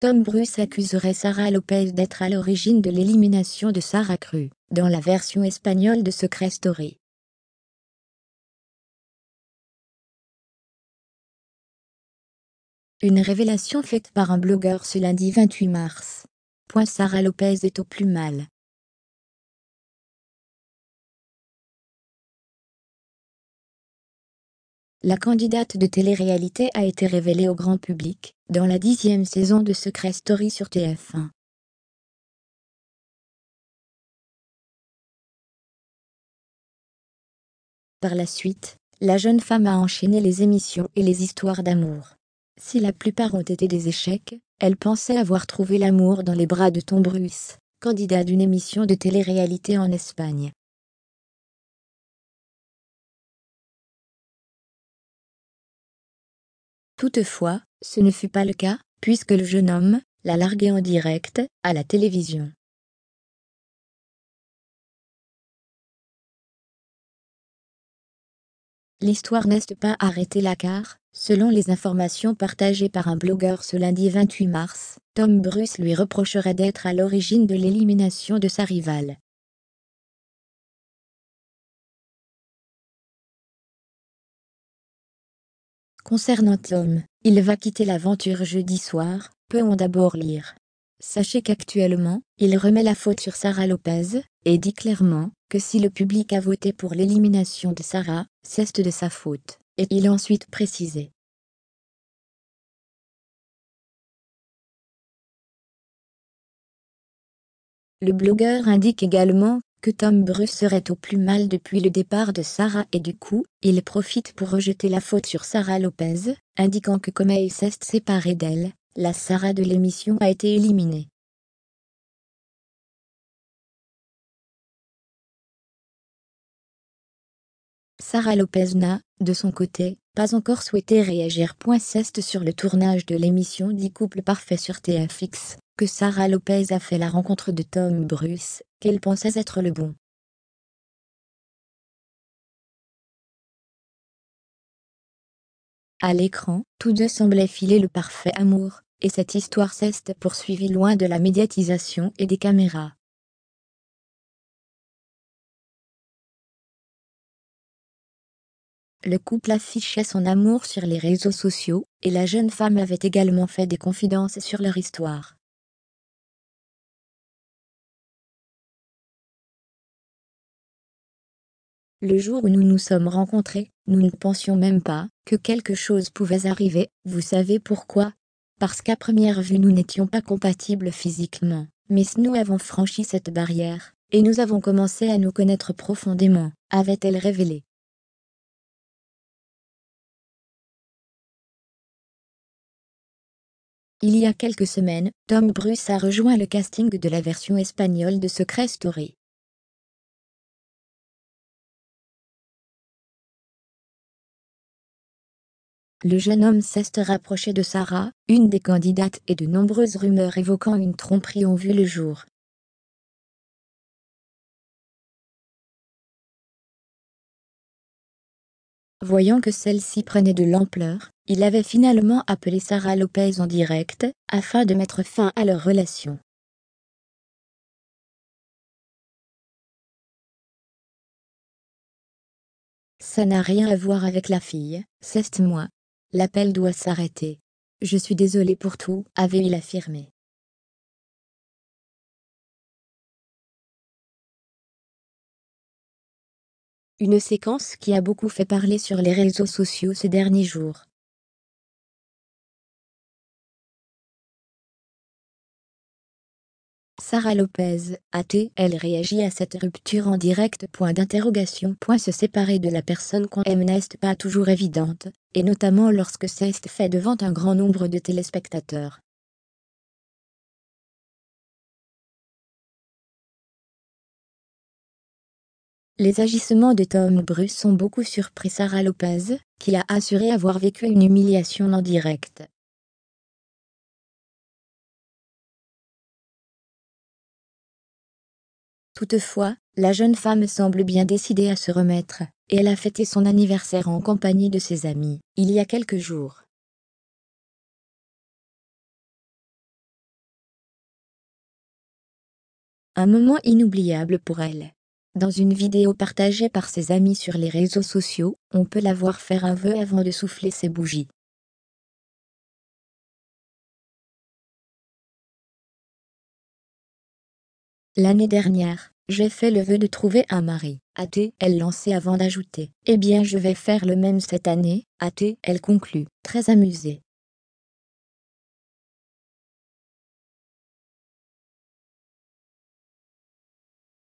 Tom Bruce accuserait Sarah Lopez d'être à l'origine de l'élimination de Sarah Cruz dans la version espagnole de Secret Story. Une révélation faite par un blogueur ce lundi 28 mars. Point Sarah Lopez est au plus mal. La candidate de télé-réalité a été révélée au grand public dans la dixième saison de Secret Story sur TF1. Par la suite, la jeune femme a enchaîné les émissions et les histoires d'amour. Si la plupart ont été des échecs, elle pensait avoir trouvé l'amour dans les bras de Tom Bruce, candidat d'une émission de télé-réalité en Espagne. Toutefois, ce ne fut pas le cas, puisque le jeune homme l'a largué en direct, à la télévision. L'histoire n'est pas arrêtée là car, selon les informations partagées par un blogueur ce lundi 28 mars, Tom Bruce lui reprocherait d'être à l'origine de l'élimination de sa rivale. Concernant Tom, il va quitter l'aventure jeudi soir, peut-on d'abord lire Sachez qu'actuellement, il remet la faute sur Sarah Lopez, et dit clairement que si le public a voté pour l'élimination de Sarah, c'est de sa faute, et il a ensuite précisé. Le blogueur indique également que Tom Bruce serait au plus mal depuis le départ de Sarah et du coup, il profite pour rejeter la faute sur Sarah Lopez, indiquant que comme elle s'est séparée d'elle, la Sarah de l'émission a été éliminée. Sarah Lopez n'a, de son côté, pas encore souhaité réagir. Ceste sur le tournage de l'émission 10 couples parfaits sur TFX que Sarah Lopez a fait la rencontre de Tom Bruce, qu'elle pensait être le bon. À l'écran, tous deux semblaient filer le parfait amour, et cette histoire s'est poursuivie loin de la médiatisation et des caméras. Le couple affichait son amour sur les réseaux sociaux, et la jeune femme avait également fait des confidences sur leur histoire. Le jour où nous nous sommes rencontrés, nous ne pensions même pas que quelque chose pouvait arriver, vous savez pourquoi Parce qu'à première vue nous n'étions pas compatibles physiquement, mais nous avons franchi cette barrière, et nous avons commencé à nous connaître profondément, avait-elle révélé. Il y a quelques semaines, Tom Bruce a rejoint le casting de la version espagnole de Secret Story. le jeune homme s'est rapproché de Sarah, une des candidates et de nombreuses rumeurs évoquant une tromperie ont vu le jour. Voyant que celle-ci prenait de l'ampleur, il avait finalement appelé Sarah Lopez en direct, afin de mettre fin à leur relation. Ça n'a rien à voir avec la fille, c'est moi, L'appel doit s'arrêter. Je suis désolé pour tout, avait-il affirmé. Une séquence qui a beaucoup fait parler sur les réseaux sociaux ces derniers jours. Sarah Lopez, athée, elle réagit à cette rupture en direct. Point d'interrogation. Point se séparer de la personne qu'on aime n'est pas toujours évidente, et notamment lorsque c'est fait devant un grand nombre de téléspectateurs. Les agissements de Tom Bruce ont beaucoup surpris Sarah Lopez, qui a assuré avoir vécu une humiliation en direct. Toutefois, la jeune femme semble bien décidée à se remettre, et elle a fêté son anniversaire en compagnie de ses amis, il y a quelques jours. Un moment inoubliable pour elle. Dans une vidéo partagée par ses amis sur les réseaux sociaux, on peut la voir faire un vœu avant de souffler ses bougies. L'année dernière, j'ai fait le vœu de trouver un mari. A-t-elle lancé avant d'ajouter. Eh bien je vais faire le même cette année, A-t-elle conclut, très amusée.